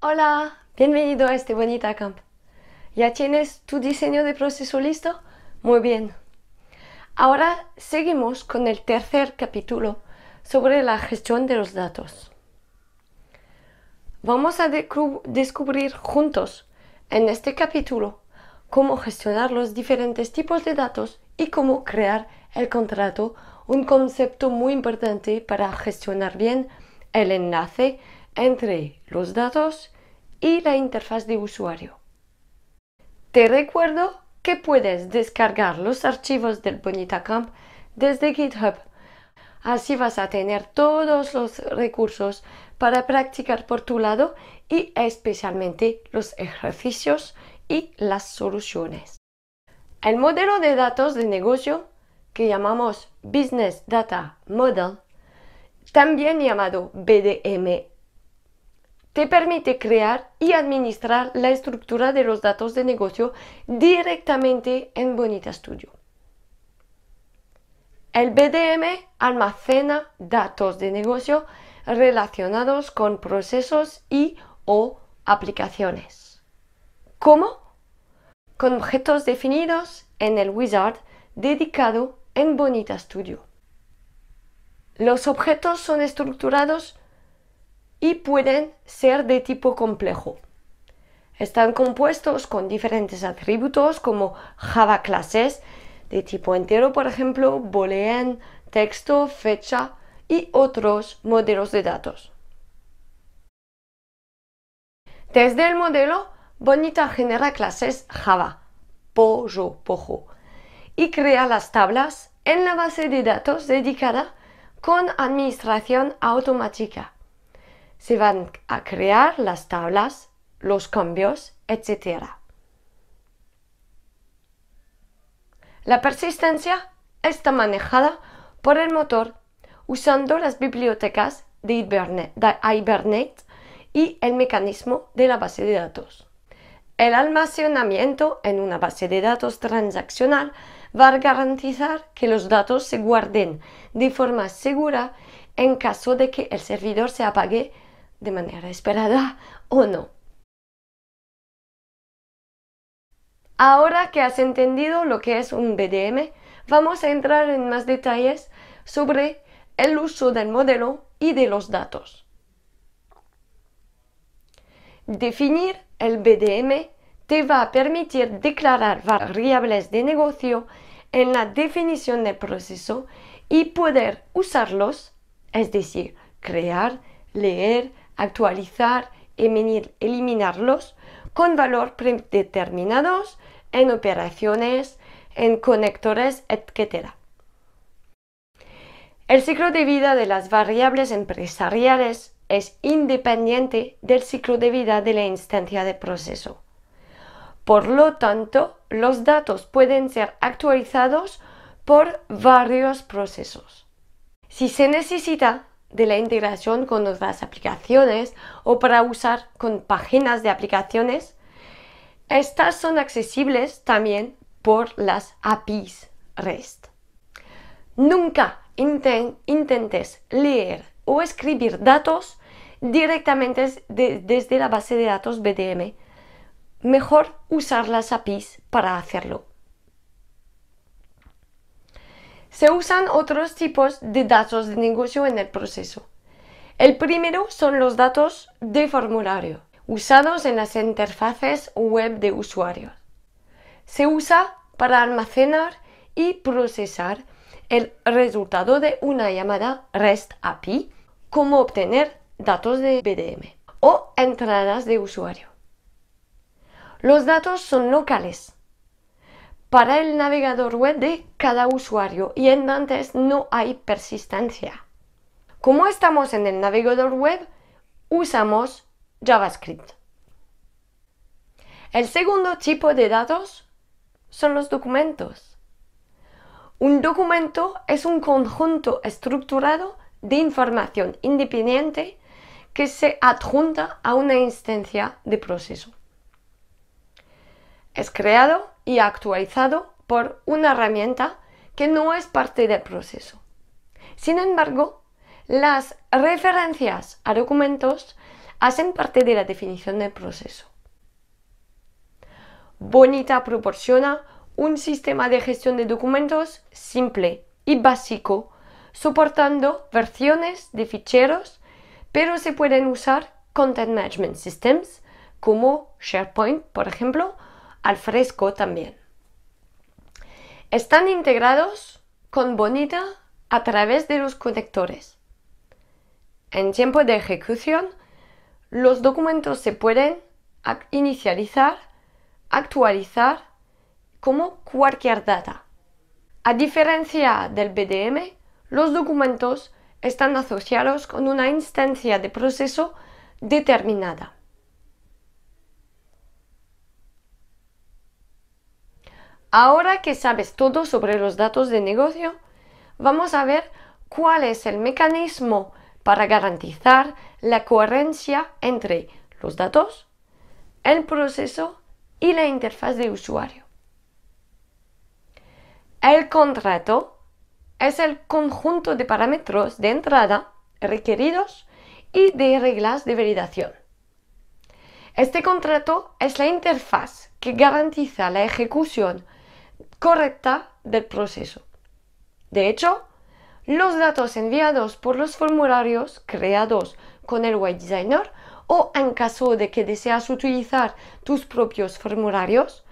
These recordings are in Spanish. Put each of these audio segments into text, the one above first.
Hola, bienvenido a este bonita camp. ¿Ya tienes tu diseño de proceso listo? Muy bien. Ahora seguimos con el tercer capítulo sobre la gestión de los datos. Vamos a descubrir juntos en este capítulo cómo gestionar los diferentes tipos de datos y cómo crear el contrato, un concepto muy importante para gestionar bien el enlace entre los datos y la interfaz de usuario. Te recuerdo que puedes descargar los archivos del Bonita Camp desde GitHub. Así vas a tener todos los recursos para practicar por tu lado y especialmente los ejercicios y las soluciones. El modelo de datos de negocio que llamamos Business Data Model, también llamado BDM te permite crear y administrar la estructura de los datos de negocio directamente en Bonita Studio. El BDM almacena datos de negocio relacionados con procesos y o aplicaciones. ¿Cómo? Con objetos definidos en el wizard dedicado en Bonita Studio. Los objetos son estructurados y pueden ser de tipo complejo. Están compuestos con diferentes atributos como Java Clases de tipo entero, por ejemplo, boolean, texto, fecha y otros modelos de datos. Desde el modelo, Bonita genera clases Java, Pojo, Pojo, y crea las tablas en la base de datos dedicada con administración automática se van a crear las tablas, los cambios, etc. La persistencia está manejada por el motor usando las bibliotecas de de Hibernate y el mecanismo de la base de datos. El almacenamiento en una base de datos transaccional va a garantizar que los datos se guarden de forma segura en caso de que el servidor se apague de manera esperada o no. Ahora que has entendido lo que es un BDM, vamos a entrar en más detalles sobre el uso del modelo y de los datos. Definir el BDM te va a permitir declarar variables de negocio en la definición del proceso y poder usarlos, es decir, crear, leer, actualizar, eliminarlos con valor predeterminados en operaciones, en conectores, etc. El ciclo de vida de las variables empresariales es independiente del ciclo de vida de la instancia de proceso. Por lo tanto, los datos pueden ser actualizados por varios procesos. Si se necesita, de la integración con otras aplicaciones o para usar con páginas de aplicaciones. Estas son accesibles también por las APIs REST. Nunca intentes leer o escribir datos directamente desde la base de datos BDM. Mejor usar las APIs para hacerlo. se usan otros tipos de datos de negocio en el proceso. El primero son los datos de formulario, usados en las interfaces web de usuarios. Se usa para almacenar y procesar el resultado de una llamada REST API, como obtener datos de BDM o entradas de usuario. Los datos son locales, para el navegador web de cada usuario y entonces no hay persistencia. Como estamos en el navegador web, usamos JavaScript. El segundo tipo de datos son los documentos. Un documento es un conjunto estructurado de información independiente que se adjunta a una instancia de proceso es creado y actualizado por una herramienta que no es parte del proceso. Sin embargo, las referencias a documentos hacen parte de la definición del proceso. Bonita proporciona un sistema de gestión de documentos simple y básico, soportando versiones de ficheros, pero se pueden usar Content Management Systems como SharePoint, por ejemplo, al fresco también. Están integrados con Bonita a través de los conectores. En tiempo de ejecución, los documentos se pueden inicializar, actualizar como cualquier data. A diferencia del BDM, los documentos están asociados con una instancia de proceso determinada. Ahora que sabes todo sobre los datos de negocio, vamos a ver cuál es el mecanismo para garantizar la coherencia entre los datos, el proceso y la interfaz de usuario. El contrato es el conjunto de parámetros de entrada requeridos y de reglas de validación. Este contrato es la interfaz que garantiza la ejecución correcta del proceso. De hecho, los datos enviados por los formularios creados con el web designer o en caso de que deseas utilizar tus propios formularios,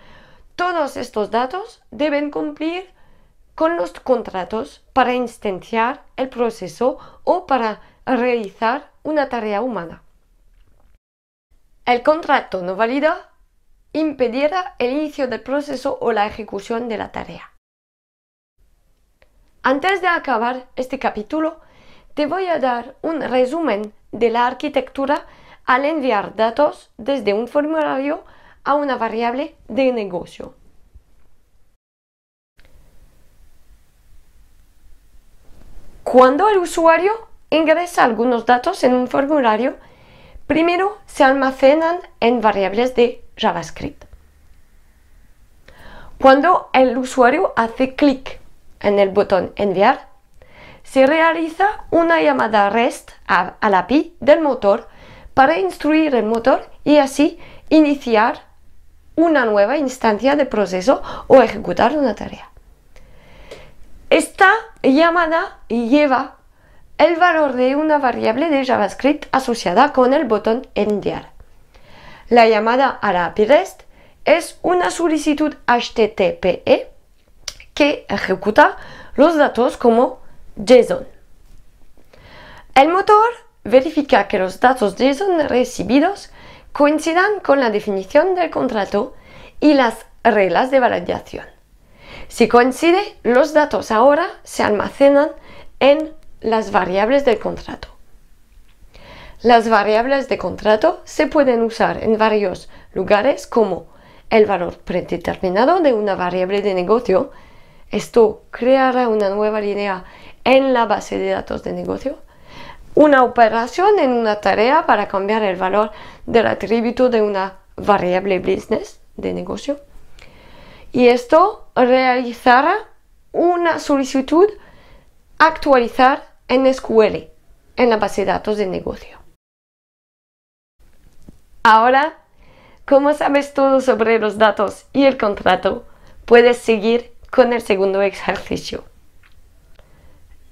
todos estos datos deben cumplir con los contratos para instanciar el proceso o para realizar una tarea humana. El contrato no válido impediera el inicio del proceso o la ejecución de la tarea. Antes de acabar este capítulo, te voy a dar un resumen de la arquitectura al enviar datos desde un formulario a una variable de negocio. Cuando el usuario ingresa algunos datos en un formulario, primero se almacenan en variables de JavaScript. Cuando el usuario hace clic en el botón enviar, se realiza una llamada REST a, la API del motor para instruir el motor y así iniciar una nueva instancia de proceso o ejecutar una tarea. Esta llamada lleva el valor de una variable de JavaScript asociada con el botón enviar. La llamada a la API REST es una solicitud HTTPE que ejecuta los datos como JSON. El motor verifica que los datos JSON recibidos coincidan con la definición del contrato y las reglas de validación. Si coincide, los datos ahora se almacenan en las variables del contrato. Las variables de contrato se pueden usar en varios lugares como el valor predeterminado de una variable de negocio. Esto creará una nueva línea en la base de datos de negocio. Una operación en una tarea para cambiar el valor del atributo de una variable business de negocio. Y esto realizará una solicitud actualizar en SQL en la base de datos de negocio. Ahora, como sabes todo sobre los datos y el contrato, puedes seguir con el segundo ejercicio.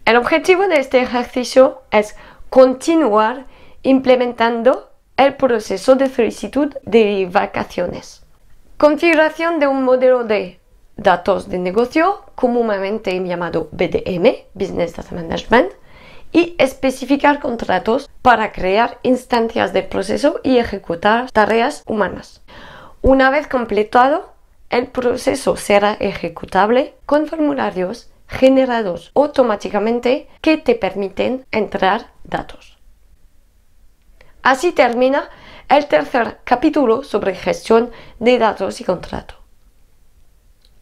El objetivo de este ejercicio es continuar implementando el proceso de solicitud de vacaciones. Configuración de un modelo de datos de negocio, comúnmente llamado BDM, Business Data Management, y especificar contratos para crear instancias de proceso y ejecutar tareas humanas. Una vez completado, el proceso será ejecutable con formularios generados automáticamente que te permiten entrar datos. Así termina el tercer capítulo sobre gestión de datos y contrato.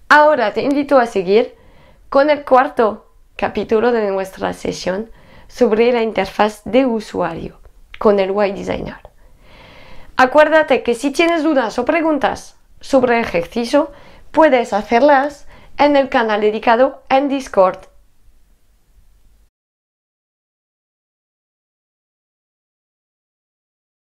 Ahora te invito a seguir con el cuarto capítulo de nuestra sesión sobre la interfaz de usuario con el UI Designer. Acuérdate que si tienes dudas o preguntas sobre el ejercicio, puedes hacerlas en el canal dedicado en Discord